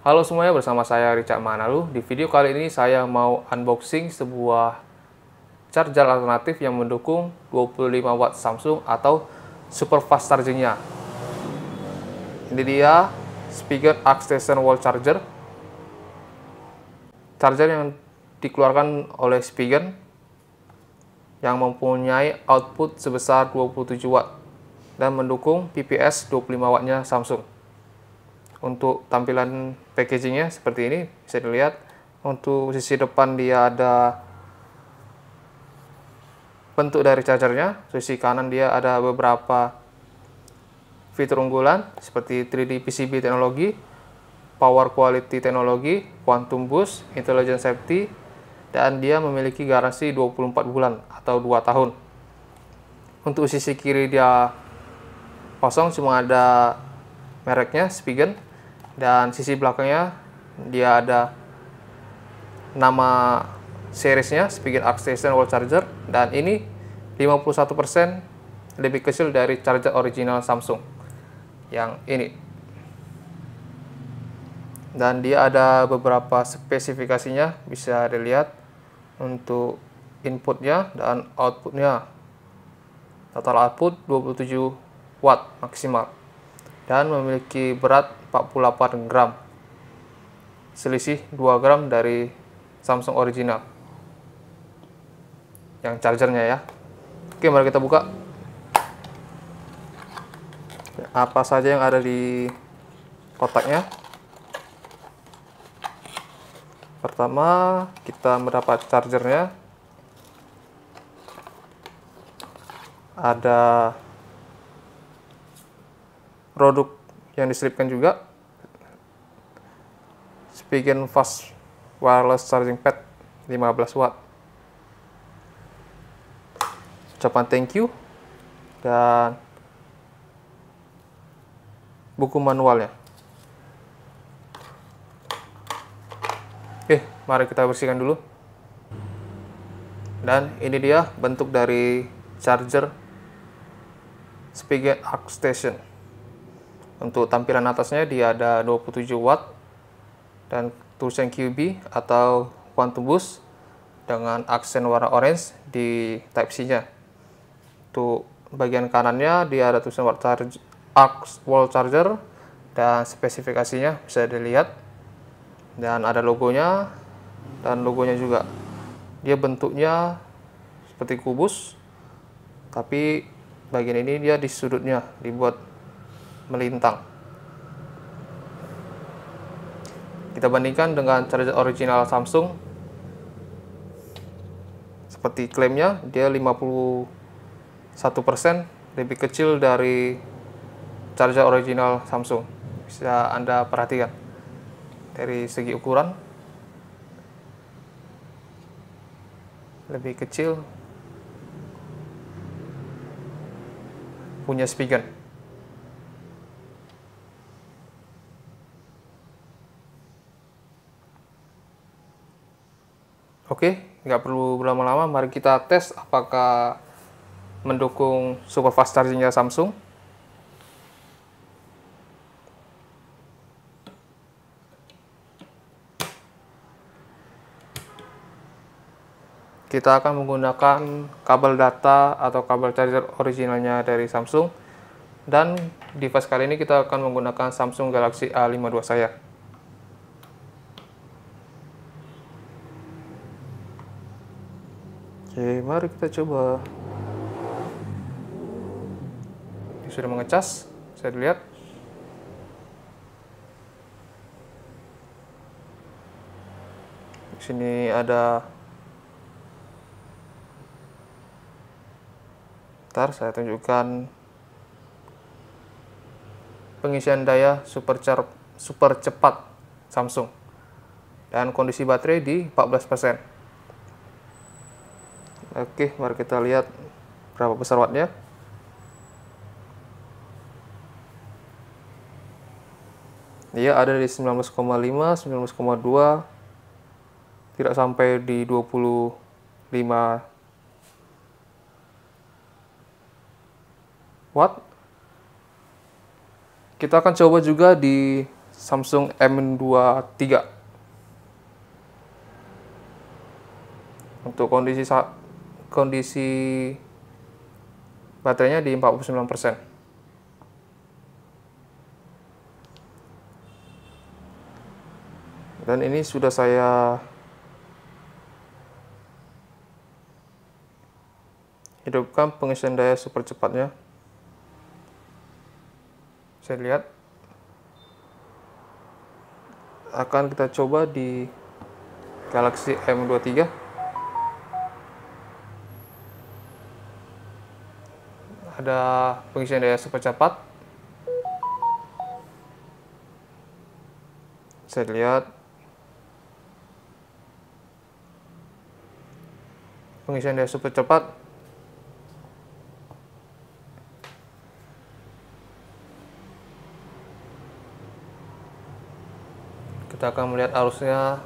Halo semuanya, bersama saya Richard Manalu. Di video kali ini saya mau unboxing sebuah charger alternatif yang mendukung 25 watt Samsung atau super fast chargingnya. Ini dia Spigen Accession Station Wall Charger. Charger yang dikeluarkan oleh Spigen yang mempunyai output sebesar 27 watt dan mendukung PPS 25 wattnya Samsung untuk tampilan packagingnya seperti ini bisa dilihat untuk sisi depan dia ada bentuk dari chargernya sisi kanan dia ada beberapa fitur unggulan seperti 3D PCB teknologi power quality teknologi quantum boost intelligent safety dan dia memiliki garansi 24 bulan atau 2 tahun untuk sisi kiri dia kosong cuma ada mereknya Spigen dan sisi belakangnya dia ada nama seriesnya Spigen Arc Station Wall Charger dan ini 51% lebih kecil dari charger original Samsung yang ini dan dia ada beberapa spesifikasinya bisa dilihat untuk inputnya dan outputnya total output 27 watt maksimal dan memiliki berat 48 gram selisih 2 gram dari Samsung original yang chargernya ya oke mari kita buka apa saja yang ada di kotaknya pertama kita mendapat chargernya ada produk yang diselipkan juga Spigen Fast Wireless Charging Pad 15 watt ucapan thank you dan buku manualnya oke mari kita bersihkan dulu dan ini dia bentuk dari charger Spigen Arc Station untuk tampilan atasnya dia ada 27 watt dan tulisan QB atau quantum boost dengan aksen warna orange di type C-nya. Untuk bagian kanannya dia ada tulisan wall charger, wall charger dan spesifikasinya bisa dilihat dan ada logonya dan logonya juga dia bentuknya seperti kubus tapi bagian ini dia di sudutnya dibuat melintang. Kita bandingkan dengan charger original Samsung. Seperti klaimnya, dia 51% lebih kecil dari charger original Samsung. Bisa Anda perhatikan dari segi ukuran lebih kecil punya spigen Oke, nggak perlu berlama-lama. Mari kita tes apakah mendukung Super Fast chargingnya Samsung. Kita akan menggunakan kabel data atau kabel charger originalnya dari Samsung. Dan device kali ini kita akan menggunakan Samsung Galaxy A52 saya. Oke, mari kita coba. Ini sudah mengecas, saya lihat. Di sini ada Ntar saya tunjukkan pengisian daya super, super cepat Samsung dan kondisi baterai di 14%. Oke, mari kita lihat berapa besar wattnya. Iya, ada di 19,5, 19,2, tidak sampai di 25 watt. Kita akan coba juga di Samsung M23. Untuk kondisi saat kondisi baterainya di 49%. dan ini sudah saya hidupkan pengisian daya super cepatnya saya lihat akan kita coba di Galaxy M23 ada pengisian daya super cepat. Saya lihat pengisian daya super cepat kita akan melihat arusnya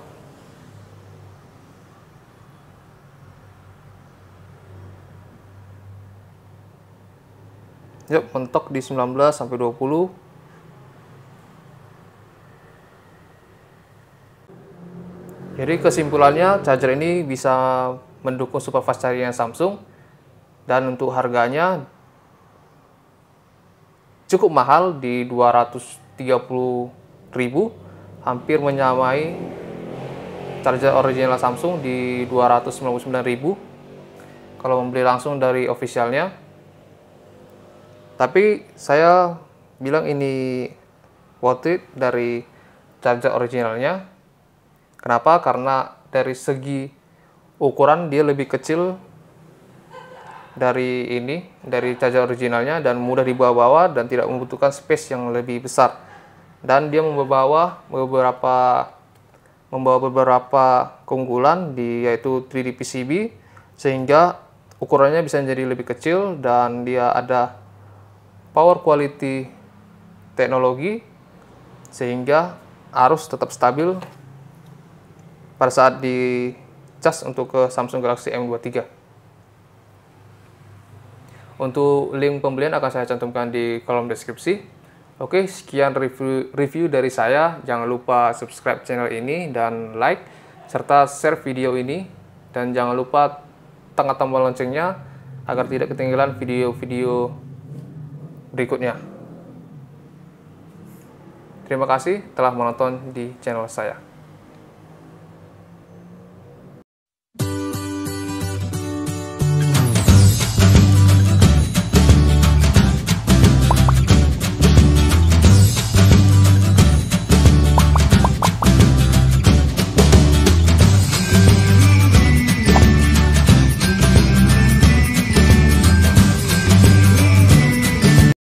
Yep, mentok di 19 sampai 20. Jadi kesimpulannya charger ini bisa mendukung super fast charging Samsung dan untuk harganya cukup mahal di 230.000 hampir menyamai charger original Samsung di 299.000 kalau membeli langsung dari officialnya tapi saya bilang ini worth it dari charger originalnya kenapa karena dari segi ukuran dia lebih kecil dari ini dari charger originalnya dan mudah dibawa-bawa dan tidak membutuhkan space yang lebih besar dan dia membawa beberapa membawa beberapa keunggulan di yaitu 3D PCB sehingga ukurannya bisa jadi lebih kecil dan dia ada power quality teknologi sehingga arus tetap stabil pada saat di charge untuk ke Samsung Galaxy M23. Untuk link pembelian akan saya cantumkan di kolom deskripsi. Oke, sekian review, review dari saya. Jangan lupa subscribe channel ini dan like, serta share video ini. Dan jangan lupa tekan tombol loncengnya agar tidak ketinggalan video-video berikutnya. Terima kasih telah menonton di channel saya.